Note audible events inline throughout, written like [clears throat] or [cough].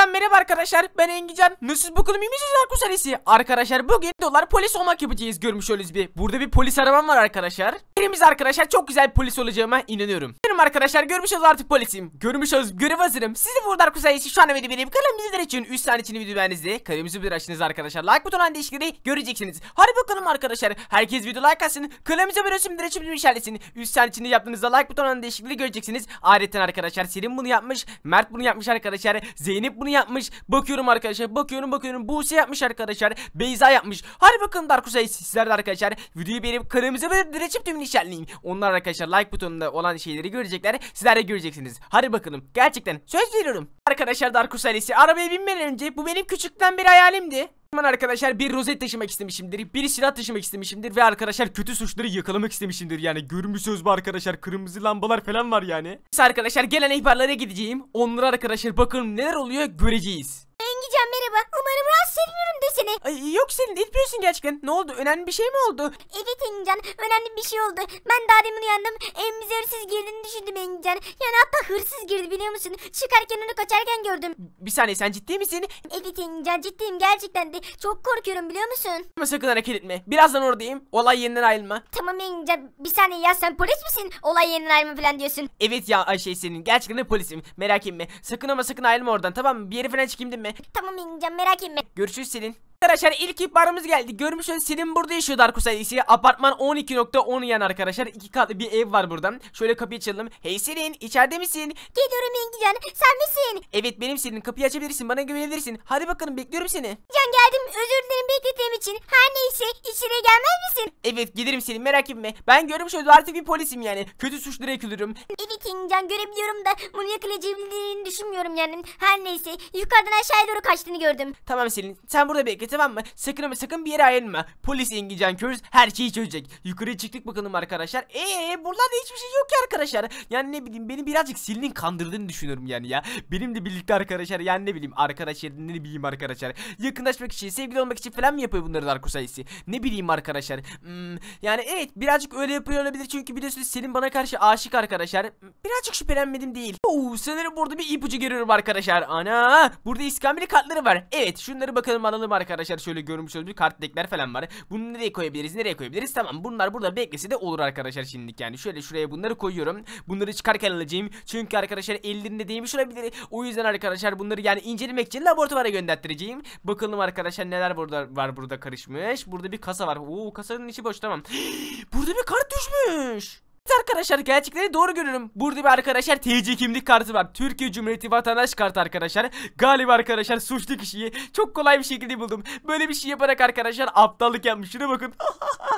Tekrardan merhaba arkadaşlar ben Engican Nasıl bakalım iyi misiniz Arku Arkadaşlar bugün dolar polis olmak yapacağız görmüş öyleyiz bir Burada bir polis arabam var arkadaşlar Birimiz arkadaşlar çok güzel bir polis olacağıma inanıyorum Benim arkadaşlar görmüş oluz artık polisim Görmüş oluz görev hazırım Siz de burada Arku şu an video benim kanalım bizler için 3 saniye için video beğenizde Kanalımızı bir açtınız arkadaşlar Like butonuna değişikleri göreceksiniz Hadi bakalım arkadaşlar herkes video like atsın Kanalımıza bir resimdir için bir işaretlesin 3 saniye içinde yaptığınızda like butonuna değişikleri göreceksiniz Ayrıca arkadaşlar Selim bunu yapmış Mert bunu yapmış arkadaşlar Zeynep bunu yapmış. Bakıyorum arkadaşlar. Bakıyorum bakıyorum. Buse yapmış arkadaşlar. Beyza yapmış. Hadi bakalım Dark Usay sizler de arkadaşlar. Videoyu beğenip kanalımıza ve direçip tüm işaretleyin. Onlar arkadaşlar like butonunda olan şeyleri görecekler. Sizler de göreceksiniz. Hadi bakalım. Gerçekten söz veriyorum. Arkadaşlar Dark Usay ailesi arabaya binmeden önce bu benim küçükten beri hayalimdi. Hemen arkadaşlar bir rozet taşımak istemişimdir. Bir silah taşımak istemişimdir. Ve arkadaşlar kötü suçları yakalamak istemişimdir. Yani görmüşsünüz bu arkadaşlar? Kırmızı lambalar falan var yani. Neyse arkadaşlar gelen ihbarlara gideceğim. Onlara arkadaşlar bakalım neler oluyor göreceğiz. Ben gideceğim merhaba. Umarım rahatsız etmiyorum öldürür seni. Ay, yok senin, etmiyorsun gerçekten. Ne oldu? Önemli bir şey mi oldu? Evet Engincan önemli bir şey oldu. Ben daha demin uyandım. Evimize hırsız girdiğini düşündüm Engincan. Yani hatta hırsız girdi biliyor musun? Çıkarken onu kaçarken gördüm. Bir saniye sen ciddi misin? Evet Engincan ciddiyim gerçekten de. Çok korkuyorum biliyor musun? Ama sakın hareket etme. Birazdan oradayım. Olay yerinden ayrılma. Tamam Engincan bir saniye ya sen polis misin? Olay yerinden ayrılma falan diyorsun. Evet ya Ayşe senin. Gerçekten de polisim. Merak etme. Sakın ama sakın ayrılma oradan tamam mı? Bir yere falan çıkayım değil mi? Tamam Engincan merak etme. Görüşürüz Selin. Arkadaşlar ilk ihbarımız geldi. Görmüşsünüz Selim burada yaşıyor Darkus ailesi. Apartman 12.10 yan arkadaşlar. iki katlı bir ev var burada. Şöyle kapıyı açalım. Hey Selin içeride misin? Geliyorum Engican. Sen misin? Evet benim Selin. Kapıyı açabilirsin. Bana güvenebilirsin. Hadi bakalım bekliyorum seni. Can geldim. Özür dilerim beklediğim için. Her neyse içeri gelmez misin? Evet gelirim Selin merak etme. Ben görmüş artık bir polisim yani. Kötü suçlara yakılırım. Evet Engican görebiliyorum da bunu yakalayabildiğini düşünmüyorum yani. Her neyse yukarıdan aşağıya doğru kaçtığını gördüm. Tamam Selin sen burada beklet tamam mı? Sakın ama sakın bir yere ayrılma. Polis İngilizcan Curse her şeyi çözecek. Yukarıya çıktık bakalım arkadaşlar. Eee buralarda hiçbir şey yok ki arkadaşlar. Yani ne bileyim beni birazcık silinin kandırdığını düşünüyorum yani ya. Benim de birlikte arkadaşlar yani ne bileyim arkadaşlar ne bileyim arkadaşlar. Yakınlaşmak için sevgili olmak için falan mı yapıyor bunları Darko sayısı? Ne bileyim arkadaşlar. Hmm, yani evet birazcık öyle yapıyor olabilir çünkü biliyorsunuz Selin bana karşı aşık arkadaşlar. Birazcık şüphelenmedim değil. Oo, sanırım burada bir ipucu görüyorum arkadaşlar. Ana burada iskambil kartları var. Evet şunları bakalım alalım arkadaşlar arkadaşlar şöyle görmüş olduğunuz kart dekler falan var. Bunu nereye koyabiliriz nereye koyabiliriz tamam bunlar burada beklese de olur arkadaşlar şimdilik yani. Şöyle şuraya bunları koyuyorum. Bunları çıkarken alacağım. Çünkü arkadaşlar ellerinde değmiş olabilir. O yüzden arkadaşlar bunları yani incelemek için laboratuvara gönderttireceğim. Bakalım arkadaşlar neler burada var burada karışmış. Burada bir kasa var. Oo kasanın içi boş tamam. [gasps] burada bir kart düşmüş. Evet arkadaşlar gerçekleri doğru görüyorum. Burada bir arkadaşlar TC kimlik kartı var. Türkiye Cumhuriyeti vatandaş kartı arkadaşlar. Galiba arkadaşlar suçlu kişiyi çok kolay bir şekilde buldum. Böyle bir şey yaparak arkadaşlar aptallık yapmış. Şuna bakın.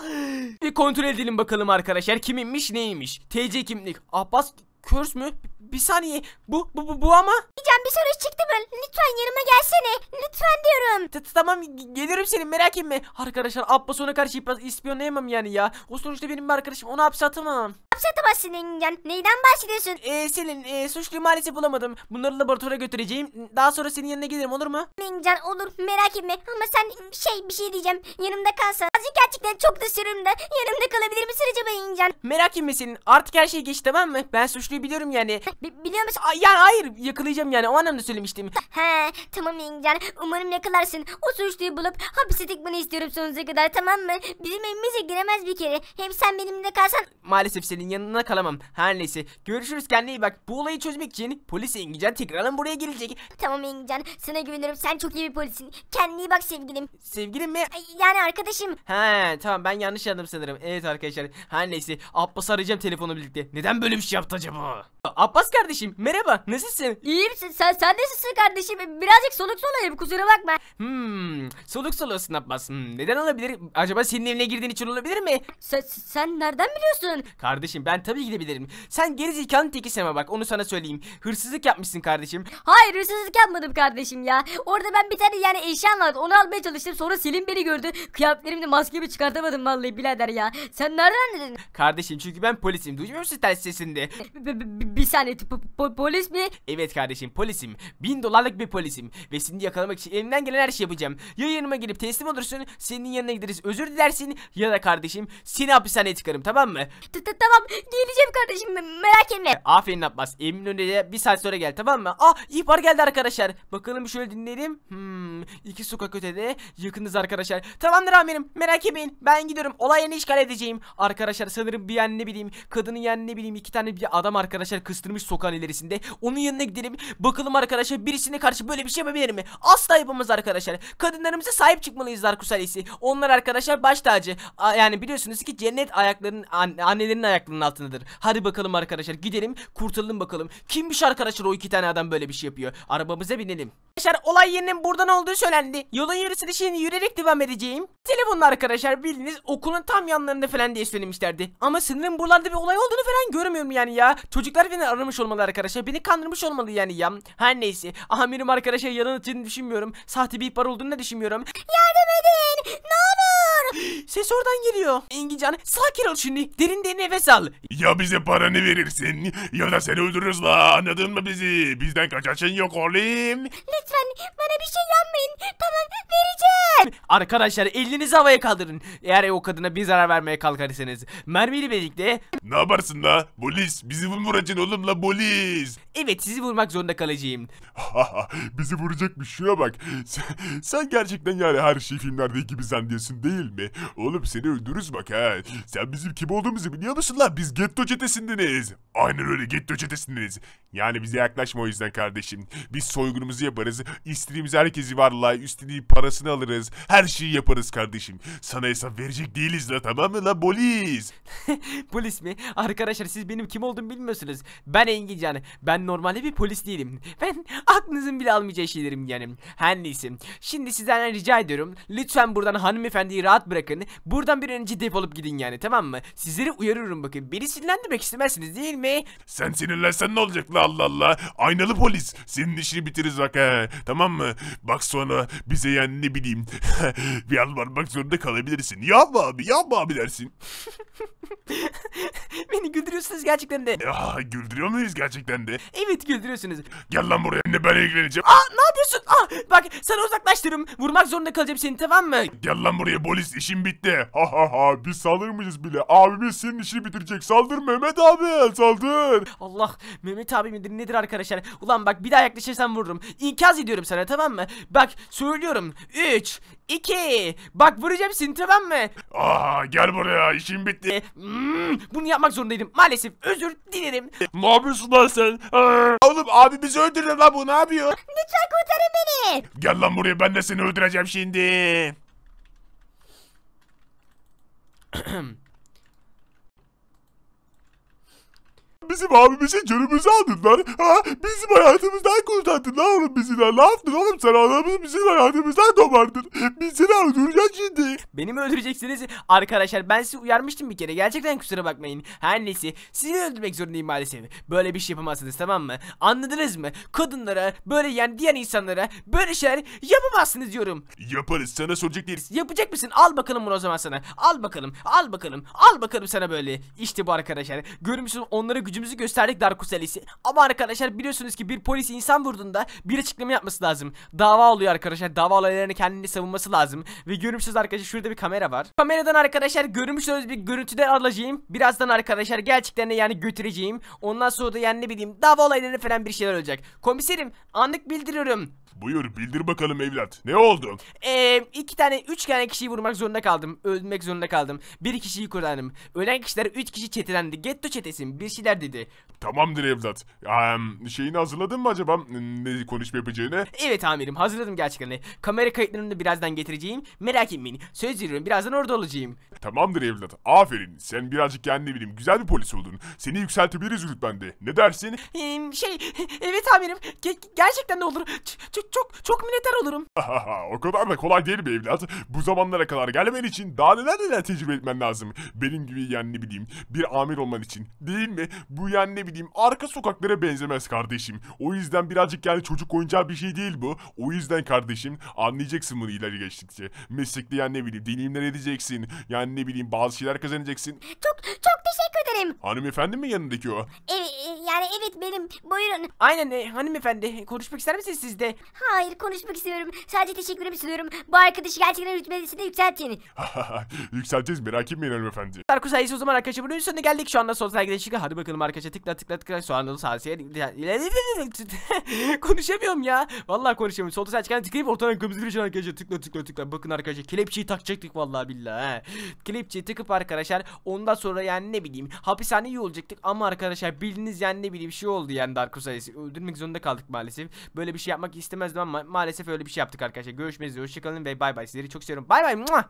[laughs] bir kontrol edelim bakalım arkadaşlar. Kiminmiş neymiş. TC kimlik. Abbas Kürs mü? Bir saniye. Bu bu bu, bu ama. Can bir soru çıktı mı? Lütfen yanıma gelsene. Lütfen diyorum. t- tamam gelirim senin merak etme. Arkadaşlar Abbas ona karşı ispiyonlayamam yani ya. O sonuçta benim bir arkadaşım onu hapse atamam. Hapsatamazsın yani Neyden bahsediyorsun? Ee, Selin e, suçluyu maalesef bulamadım. Bunları laboratuvara götüreceğim. Daha sonra senin yanına gelirim olur mu? Engin olur merak etme ama sen şey bir şey diyeceğim yanımda kalsan. Azıcık gerçekten çok da sürüm de yanımda kalabilir misin acaba Engin? Merak etme Selin artık her şey geçti tamam mı? Ben suçluyu biliyorum yani. Bi- biliyor musun? A- yani hayır yakalayacağım yani o anlamda söylemiştim. He tamam Engin umarım yakalarsın. O suçluyu bulup hapise tıkmanı istiyorum sonuza kadar tamam mı? Bizim evimize giremez bir kere. Hem sen benimle kalsan. Maalesef Selin senin yanına kalamam. Her neyse görüşürüz kendine iyi bak. Bu olayı çözmek için polis Engincan tekrardan buraya gelecek. Tamam Engincan sana güvenirim sen çok iyi bir polisin. Kendine iyi bak sevgilim. Sevgilim mi? Ay, yani arkadaşım. He tamam ben yanlış anladım sanırım. Evet arkadaşlar her neyse Abbas arayacağım telefonu birlikte. Neden böyle bir şey yaptı acaba? Abbas kardeşim merhaba nasılsın? İyiyim sen, sen, sen nasılsın kardeşim? Birazcık soluk solayım kusura bakma. Hmm soluk soluyorsun Abbas. Hmm, neden olabilir? Acaba senin evine girdiğin için olabilir mi? Sen, sen nereden biliyorsun? Kardeşim kardeşim ben tabii gidebilirim. Sen geri zekanın tekisin bak onu sana söyleyeyim. Hırsızlık yapmışsın kardeşim. Hayır hırsızlık yapmadım kardeşim ya. Orada ben bir tane yani eşyam vardı onu almaya çalıştım sonra Selim beni gördü. Kıyafetlerimde maskemi çıkartamadım vallahi birader ya. Sen nereden dedin? Kardeşim çünkü ben polisim duymuyor musun ters sesinde? B- b- bir saniye polis mi? Evet kardeşim polisim. Bin dolarlık bir polisim. Ve seni yakalamak için elimden gelen her şeyi yapacağım. Ya yanıma gelip teslim olursun senin yanına gideriz özür dilersin ya da kardeşim seni hapishaneye çıkarım tamam mı? tamam Tamam geleceğim kardeşim merak etme. E, aferin Abbas evimin önüne bir saat sonra gel tamam mı? Ah ihbar geldi arkadaşlar. Bakalım şöyle dinleyelim. Hmm iki sokak ötede yakınız arkadaşlar. Tamamdır amirim merak etmeyin ben gidiyorum olay yerini işgal edeceğim. Arkadaşlar sanırım bir yani ne bileyim kadının yani ne bileyim iki tane bir adam arkadaşlar kıstırmış sokağın ilerisinde. Onun yanına gidelim bakalım arkadaşlar birisine karşı böyle bir şey yapabilir mi? Asla yapamaz arkadaşlar. Kadınlarımıza sahip çıkmalıyız Darkus Ailesi. Onlar arkadaşlar baş tacı. Yani biliyorsunuz ki cennet ayaklarının annelerinin ayakları aklının altındadır. Hadi bakalım arkadaşlar gidelim kurtulalım bakalım. Kimmiş arkadaşlar o iki tane adam böyle bir şey yapıyor. Arabamıza binelim. Arkadaşlar olay yerinin buradan olduğu söylendi. Yolun yarısını şimdi yürüyerek devam edeceğim. Telefonla arkadaşlar bildiğiniz okulun tam yanlarında falan diye söylemişlerdi. Ama sınırın buralarda bir olay olduğunu falan görmüyorum yani ya. Çocuklar beni aramış olmalı arkadaşlar. Beni kandırmış olmalı yani ya. Her neyse. Amirim arkadaşlar yalan atığını düşünmüyorum. Sahte bir ihbar olduğunu da düşünmüyorum. Yardım edin. Ses oradan geliyor. Engincan sakin ol şimdi. Derin derin nefes al. Ya bize paranı verirsin ya da seni öldürürüz la anladın mı bizi? Bizden kaçaçın yok oğlum. Lütfen bana bir şey yapmayın. Tamam vereceğim. Arkadaşlar elinizi havaya kaldırın. Eğer o kadına bir zarar vermeye kalkarsanız. Mermiyle birlikte. Ne yaparsın la? Polis bizi mi vuracaksın oğlum la polis? Evet sizi vurmak zorunda kalacağım. [laughs] bizi vuracakmış şuna şey bak. Sen, sen gerçekten yani her şey filmlerdeki gibi zannediyorsun değil mi? Oğlum seni öldürürüz bak ha. Sen bizim kim olduğumuzu biliyor musun lan? Biz getto çetesindeniz. Aynen öyle getto çetesindeniz. Yani bize yaklaşma o yüzden kardeşim. Biz soygunumuzu yaparız. İstediğimiz herkesi varla. Üstediği parasını alırız. Her şeyi yaparız kardeşim. Sana hesap verecek değiliz la tamam mı la polis? [laughs] polis mi? Arkadaşlar siz benim kim olduğumu bilmiyorsunuz. Ben Engin yani. Ben normalde bir polis değilim. Ben aklınızın bile almayacağı şeylerim yani. Her neyse. Şimdi sizden rica ediyorum. Lütfen buradan hanımefendiyi rahat bırakın. Buradan bir önce depolup gidin yani tamam mı? Sizleri uyarıyorum bakın. Beni sinirlendirmek istemezsiniz değil mi? Sen sinirlensen ne olacak la Allah Allah. Aynalı polis. Senin işini bitiririz bak he. Tamam mı? Bak sonra bize yani ne bileyim. [laughs] bir yalvarmak zorunda kalabilirsin. Ya abi ya abi dersin. [laughs] [laughs] Beni güldürüyorsunuz gerçekten de. Ya güldürüyor muyuz gerçekten de? Evet güldürüyorsunuz. Gel lan buraya ne ben ilgileneceğim. Aa ne yapıyorsun? Aa bak sana uzaklaştırırım. Vurmak zorunda kalacağım seni tamam mı? Gel lan buraya polis işim bitti. Ha ha ha biz saldırmayız bile. Abimiz senin işini bitirecek. Saldır Mehmet abi saldır. Allah Mehmet abi midir nedir arkadaşlar? Ulan bak bir daha yaklaşırsan vururum. İkaz ediyorum sana tamam mı? Bak söylüyorum. 3, 2. Bak vuracağım seni tamam mı? Aa gel buraya işim bitti. E, bunu yapmak zorundaydım. Maalesef özür dilerim. Ne yapıyorsun lan sen? Ee. oğlum abi bizi öldürdü lan bu ne yapıyor? Lütfen kurtarın beni. Gel lan buraya ben de seni öldüreceğim şimdi. [clears throat] Bizim abimizi canımızı aldılar. Ha? Bizim hayatımızdan kurtardılar. lan oğlum bizi lan. Ne yaptın oğlum sen adamı bizim hayatımızdan domardın. Biz seni öldüreceğiz şimdi. Beni mi öldüreceksiniz? Arkadaşlar ben sizi uyarmıştım bir kere. Gerçekten kusura bakmayın. Her neyse sizi öldürmek zorundayım maalesef. Böyle bir şey yapamazsınız tamam mı? Anladınız mı? Kadınlara böyle yani diyen insanlara böyle şeyler yapamazsınız diyorum. Yaparız sana soracak değiliz. Yapacak mısın? Al bakalım bunu o zaman sana. Al bakalım. Al bakalım. Al bakalım sana böyle. İşte bu arkadaşlar. Görmüşsün onlara gücüm tepkimizi gösterdik Darkus ailesi. Ama arkadaşlar biliyorsunuz ki bir polis insan vurduğunda bir açıklama yapması lazım. Dava oluyor arkadaşlar. Dava olaylarını kendini savunması lazım. Ve görmüşsünüz arkadaşlar şurada bir kamera var. Kameradan arkadaşlar görmüşsünüz bir görüntüden alacağım. Birazdan arkadaşlar gerçeklerini yani götüreceğim. Ondan sonra da yani ne bileyim dava olayları falan bir şeyler olacak. Komiserim anlık bildiriyorum. Buyur bildir bakalım evlat. Ne oldu? Ee, iki tane, üç tane kişiyi vurmak zorunda kaldım. Ölmek zorunda kaldım. Bir kişiyi kurtardım. Ölen kişiler üç kişi çetelendi. Getto çetesin bir şeyler dedi. Tamamdır evlat. Um, şeyini hazırladın mı acaba? Ne konuşma yapacağını? Evet amirim hazırladım gerçekten. Kamera kayıtlarını da birazdan getireceğim. Merak etmeyin. Söz veriyorum birazdan orada olacağım. Tamamdır evlat. Aferin. Sen birazcık kendini bileyim. Güzel bir polis oldun. Seni yükseltebiliriz rütbende. Ne dersin? şey evet amirim. Ge gerçekten de olur. Çok çok çok minnettar olurum. [laughs] o kadar da kolay değil bir evlat. Bu zamanlara kadar gelmen için daha neler neler tecrübe etmen lazım. Benim gibi yani ne bileyim bir amir olman için. Değil mi? Bu yani ne bileyim bileyim arka sokaklara benzemez kardeşim. O yüzden birazcık yani çocuk oyuncağı bir şey değil bu. O yüzden kardeşim anlayacaksın bunu ileri geçtikçe. Meslekte yani ne bileyim deneyimler edeceksin. Yani ne bileyim bazı şeyler kazanacaksın. Çok çok teşekkür ederim. Hanımefendi mi yanındaki o? Evet, yani evet benim. Buyurun. Aynen e, hanımefendi. Konuşmak ister misiniz siz de? Hayır konuşmak istiyorum. Sadece teşekkürümü sunuyorum. Bu arkadaşı gerçekten rütbesinde yükseltin. [laughs] Yükselteceğiz merak etmeyin hanımefendi. Sarko sayısı o zaman arkadaşlar bunun sonuna geldik. Şu anda sosyal arkadaşlık. Hadi bakalım arkadaşlar tıkla tıkla tıkla. Şu anda sahasıya... [laughs] konuşamıyorum ya. Vallahi konuşamıyorum. Sol sağ çıkan tıklayıp ortadan kapatacağım şey arkadaşlar. Tıkla tıkla tıkla. Bakın arkadaşlar kelepçeyi takacaktık vallahi billahi. He. Kelepçeyi tıkıp arkadaşlar ondan sonra yani ne bileyim hapishane iyi olacaktık ama arkadaşlar bildiğiniz yani ne bileyim şey oldu yani Dark Crusade öldürmek zorunda kaldık maalesef. Böyle bir şey yapmak istemezdim ama ma maalesef öyle bir şey yaptık arkadaşlar. Görüşmek üzere hoşçakalın ve bay bay sizleri çok seviyorum. Bay bay.